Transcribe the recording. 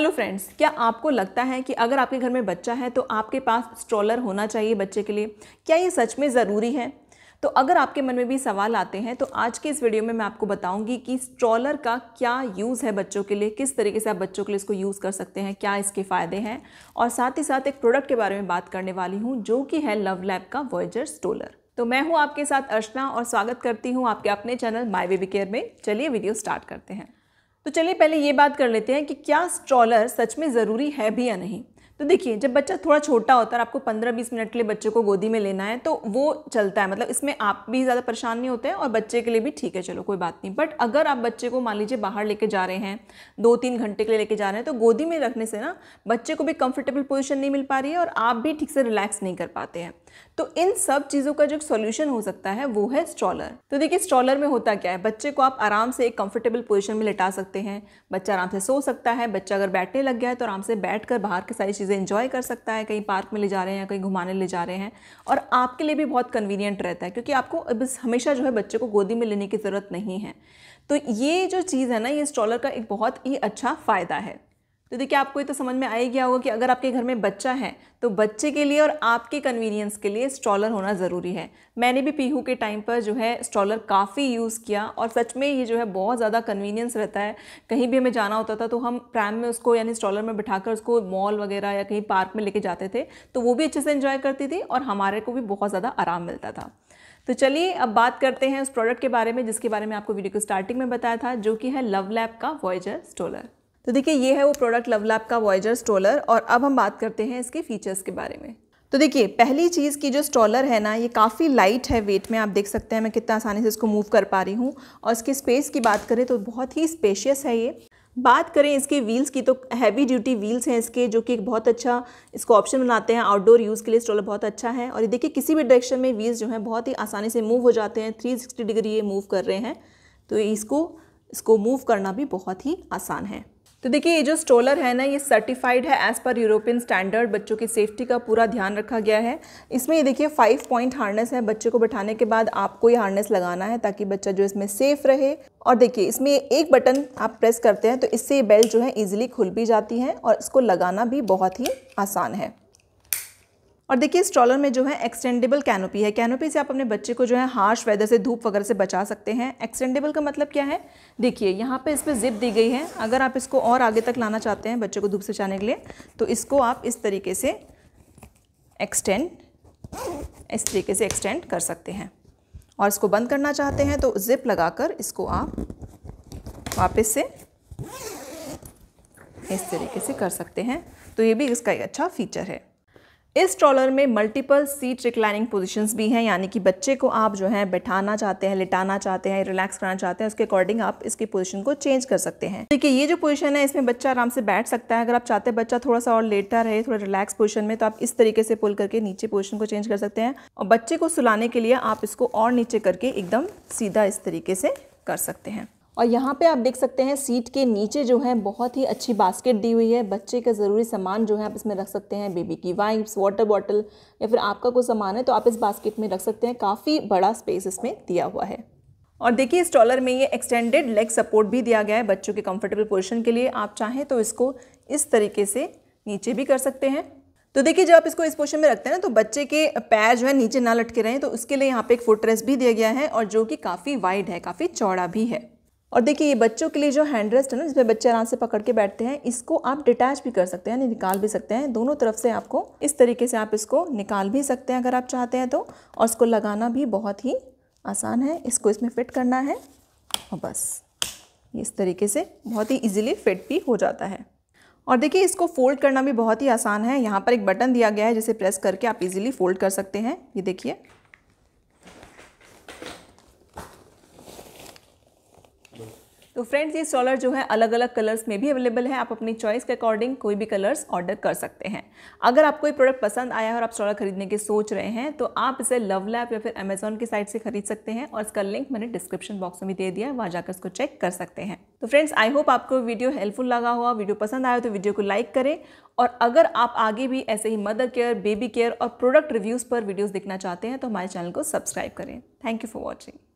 hello friends क्या आपको लगता है कि अगर आपके घर में बच्चा है तो आपके पास स्ट्रॉलर होना चाहिए बच्चे के लिए क्या ये सच में ज़रूरी है तो अगर आपके मन में भी सवाल आते हैं तो आज के इस वीडियो में मैं आपको बताऊंगी कि स्ट्रॉलर का क्या यूज़ है बच्चों के लिए किस तरीके से आप बच्चों के लिए इसको यूज़ कर सकते हैं क्या इसके फ़ायदे हैं और साथ ही साथ एक प्रोडक्ट के बारे में बात करने वाली हूँ जो कि है लव लैब का वॉयजर स्ट्रोलर तो मैं हूँ आपके साथ अर्चना और स्वागत करती हूँ आपके अपने चैनल माई बेबी केयर में चलिए वीडियो स्टार्ट करते हैं तो चलिए पहले ये बात कर लेते हैं कि क्या स्ट्रॉलर सच में ज़रूरी है भी या नहीं तो देखिए जब बच्चा थोड़ा छोटा होता है आपको पंद्रह बीस मिनट के लिए बच्चे को गोदी में लेना है तो वो चलता है मतलब इसमें आप भी ज़्यादा परेशान नहीं होते हैं और बच्चे के लिए भी ठीक है चलो कोई बात नहीं बट अगर आप बच्चे को मान लीजिए बाहर लेके जा रहे हैं दो तीन घंटे के लिए लेके जा रहे हैं तो गोदी में रखने से ना बच्चे को भी कंफर्टेबल पोजिशन नहीं मिल पा रही है और आप भी ठीक से रिलैक्स नहीं कर पाते हैं तो इन सब चीज़ों का जो सोल्यूशन हो सकता है वो है स्ट्रॉलर तो देखिए स्ट्रॉलर में होता क्या है बच्चे को आप आराम से एक कंफर्टेबल पोजिशन में लिटा सकते हैं बच्चा आराम से सो सकता है बच्चा अगर बैठने लग गया है तो आराम से बैठ कर बाहर की सारी चीज़ें चीज़ें इंजॉय कर सकता है कहीं पार्क में ले जा रहे हैं या कहीं घुमाने ले जा रहे हैं और आपके लिए भी बहुत कन्वीनियंट रहता है क्योंकि आपको बस हमेशा जो है बच्चे को गोदी में लेने की ज़रूरत नहीं है तो ये जो चीज़ है ना ये स्ट्रॉलर का एक बहुत ही अच्छा फ़ायदा है तो देखिए आपको ये तो समझ में आ ही गया होगा कि अगर आपके घर में बच्चा है तो बच्चे के लिए और आपके कन्वीनियंस के लिए स्ट्रॉलर होना ज़रूरी है मैंने भी पीहू के टाइम पर जो है स्ट्रॉलर काफ़ी यूज़ किया और सच में ये जो है बहुत ज़्यादा कन्वीनियंस रहता है कहीं भी हमें जाना होता था तो हम प्रैम में उसको यानी स्ट्रॉलर में बिठा उसको मॉल वगैरह या कहीं पार्क में लेके जाते थे तो वो भी अच्छे से इन्जॉय करती थी और हमारे को भी बहुत ज़्यादा आराम मिलता था तो चलिए अब बात करते हैं उस प्रोडक्ट के बारे में जिसके बारे में आपको वीडियो को स्टार्टिंग में बताया था जो कि है लव लैब का वॉयजर स्ट्रॉलर तो देखिए ये है वो प्रोडक्ट लवलैप का वॉयजर स्ट्रोलर और अब हम बात करते हैं इसके फीचर्स के बारे में तो देखिए पहली चीज़ की जो स्ट्रॉलर है ना ये काफ़ी लाइट है वेट में आप देख सकते हैं मैं कितना आसानी से इसको मूव कर पा रही हूँ और इसके स्पेस की बात करें तो बहुत ही स्पेशियस है ये बात करें इसके व्हील्स की तो हैवी ड्यूटी व्हील्स हैं इसके जो कि एक बहुत अच्छा इसको ऑप्शन बनाते हैं आउटडोर यूज़ के लिए स्ट्रॉलर बहुत अच्छा है और ये देखिए किसी भी डायरेक्शन में व्हील्स जो हैं बहुत ही आसानी से मूव हो जाते हैं थ्री डिग्री ये मूव कर रहे हैं तो इसको इसको मूव करना भी बहुत ही आसान है तो देखिए ये जो स्ट्रोलर है ना ये सर्टिफाइड है एज़ पर यूरोपियन स्टैंडर्ड बच्चों की सेफ्टी का पूरा ध्यान रखा गया है इसमें ये देखिए फाइव पॉइंट हार्नेस है बच्चे को बैठाने के बाद आपको ये हार्नेस लगाना है ताकि बच्चा जो इसमें सेफ रहे और देखिए इसमें एक बटन आप प्रेस करते हैं तो इससे ये बेल्ट जो है ईजिली खुल भी जाती है और इसको लगाना भी बहुत ही आसान है और देखिए इस ट्रॉलर में जो है एक्सटेंडेबल कैनोपी है कैनोपी से आप अपने बच्चे को जो है हार्श वेदर से धूप वगैरह से बचा सकते हैं एक्सटेंडेबल का मतलब क्या है देखिए यहाँ पे इस पर जिप दी गई है अगर आप इसको और आगे तक लाना चाहते हैं बच्चे को धूप से बचाने के लिए तो इसको आप इस तरीके से एक्सटेंड इस तरीके से एक्सटेंड कर सकते हैं और इसको बंद करना चाहते हैं तो जिप लगाकर इसको आप वापस से इस तरीके से कर सकते हैं तो ये भी इसका एक अच्छा फीचर है इस ट्रॉलर में मल्टीपल सीट रिक्लाइनिंग पोजीशंस भी हैं यानी कि बच्चे को आप जो है बैठाना चाहते हैं लिटाना चाहते हैं रिलैक्स कराना चाहते हैं उसके अकॉर्डिंग आप इसकी पोजीशन को चेंज कर सकते हैं तो देखिए ये जो पोजीशन है इसमें बच्चा आराम से बैठ सकता है अगर आप चाहते हैं बच्चा थोड़ा सा और लेटा रहे थोड़ा रिलैक्स पोजिशन में तो आप इस तरीके से पुल करके नीचे पोजिशन को चेंज कर सकते हैं और बच्चे को सुलाने के लिए आप इसको और नीचे करके एकदम सीधा इस तरीके से कर सकते हैं और यहाँ पे आप देख सकते हैं सीट के नीचे जो है बहुत ही अच्छी बास्केट दी हुई है बच्चे का ज़रूरी सामान जो है आप इसमें रख सकते हैं बेबी की वाइप्स वाटर बॉटल या फिर आपका कोई सामान है तो आप इस बास्केट में रख सकते हैं काफ़ी बड़ा स्पेस इसमें दिया हुआ है और देखिए इस ट्रॉलर में ये एक्सटेंडेड लेग सपोर्ट भी दिया गया है बच्चों के कम्फर्टेबल पोजिशन के लिए आप चाहें तो इसको इस तरीके से नीचे भी कर सकते हैं तो देखिए जब आप इसको इस पोजिशन में रखते हैं ना तो बच्चे के पैर जो है नीचे ना लटके रहें तो उसके लिए यहाँ पर एक फुटरेस भी दिया गया है और जो कि काफ़ी वाइड है काफ़ी चौड़ा भी है और देखिए ये बच्चों के लिए जो हैंड रेस्ट है ना जिसमें बच्चे आराम से पकड़ के बैठते हैं इसको आप डिटैच भी कर सकते हैं यानी निकाल भी सकते हैं दोनों तरफ से आपको इस तरीके से आप इसको निकाल भी सकते हैं अगर आप चाहते हैं तो और इसको लगाना भी बहुत ही आसान है इसको इसमें फिट करना है और बस इस तरीके से बहुत ही ईजिली फिट भी हो जाता है और देखिए इसको फोल्ड करना भी बहुत ही आसान है यहाँ पर एक बटन दिया गया है जिसे प्रेस करके आप इजीली फोल्ड कर सकते हैं ये देखिए तो फ्रेंड्स ये स्टॉलर जो है अलग अलग कलर्स में भी अवेलेबल है आप अपनी चॉइस के अकॉर्डिंग कोई भी कलर्स ऑर्डर कर सकते हैं अगर आपको ये प्रोडक्ट पसंद आया है और आप स्टॉलर खरीदने के सोच रहे हैं तो आप इसे लव लैप या फिर अमेजोन की साइट से खरीद सकते हैं और इसका लिंक मैंने डिस्क्रिप्शन बॉक्स में भी दे दिया है वहाँ जाकर इसको चेक कर सकते हैं तो फ्रेंड्स आई होप आपको वीडियो हेल्पफुल लगा हुआ वीडियो पसंद आया तो वीडियो को लाइक करें और अगर आप आगे भी ऐसे ही मदर केयर बेबी केयर और प्रोडक्ट रिव्यूज़ पर वीडियोज़ देखना चाहते हैं तो हमारे चैनल को सब्सक्राइब करें थैंक यू फॉर वॉचिंग